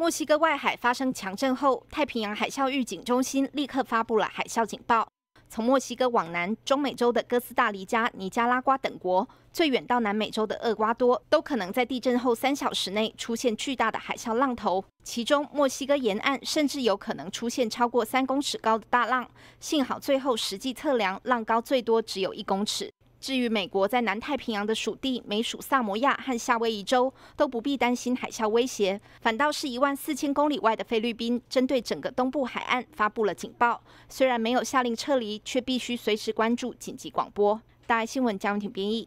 墨西哥外海发生强震后，太平洋海啸预警中心立刻发布了海啸警报。从墨西哥往南，中美洲的哥斯达黎加、尼加拉瓜等国，最远到南美洲的厄瓜多，都可能在地震后三小时内出现巨大的海啸浪头。其中，墨西哥沿岸甚至有可能出现超过三公尺高的大浪。幸好，最后实际测量，浪高最多只有一公尺。至于美国在南太平洋的属地美属萨摩亚和夏威夷州，都不必担心海啸威胁，反倒是一万四千公里外的菲律宾，针对整个东部海岸发布了警报。虽然没有下令撤离，却必须随时关注紧急广播。大爱新闻，嘉挺编译。